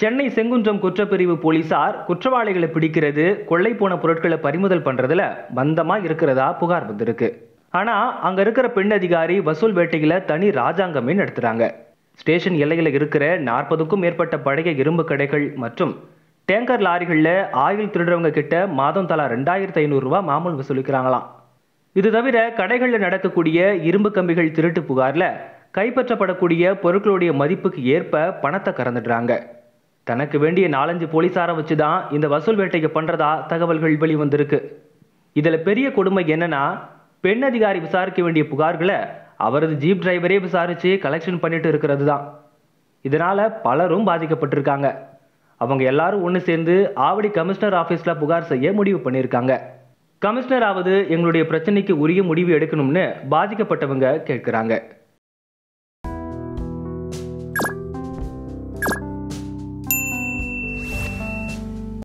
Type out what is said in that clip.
சென்னை செங்குன்றம் குற்றப்பிரிவு போலீசார் குற்றவாளிகளை பிடிக்கிறது கொள்ளை போன பொருட்களை பறிமுதல் பண்றதுல மந்தமா இருக்கிறதா புகார் வந்திருக்கு ஆனா அங்க இருக்கிற பெண் அதிகாரி வசூல் வேட்டையில தனி ராஜாங்கமே நடத்துறாங்க ஸ்டேஷன் எல்லையில இருக்கிற நாற்பதுக்கும் மேற்பட்ட பழைய இரும்பு கடைகள் மற்றும் டேங்கர் லாரிகளில் ஆயில் திருடுறவங்க கிட்ட மாதம் தலா ஐநூறு ஐநூறுரூவா மாமூல் வசூலிக்கிறாங்களாம் இது தவிர கடைகளில் நடக்கக்கூடிய இரும்பு கம்பிகள் திருட்டு புகாரில் கைப்பற்றப்படக்கூடிய பொருட்களுடைய மதிப்புக்கு ஏற்ப பணத்தை கறந்துடுறாங்க தனக்கு வேண்டிய நாலஞ்சு போலீஸாரை வச்சு தான் இந்த வசூல் வேட்டைக்கு பண்ணுறதா தகவல்கள் வெளிவந்திருக்கு இதில் பெரிய கொடுமை என்னன்னா பெண் அதிகாரி விசாரிக்க வேண்டிய புகார்களை அவரது ஜீப் டிரைவரே விசாரித்து கலெக்ஷன் பண்ணிட்டு இருக்கிறது தான் இதனால் பலரும் பாதிக்கப்பட்டிருக்காங்க அவங்க எல்லாரும் ஒன்று சேர்ந்து ஆவடி கமிஷனர் ஆஃபீஸில் புகார் செய்ய முடிவு பண்ணியிருக்காங்க கமிஷனராவது எங்களுடைய பிரச்சனைக்கு உரிய முடிவு எடுக்கணும்னு பாதிக்கப்பட்டவங்க கேட்குறாங்க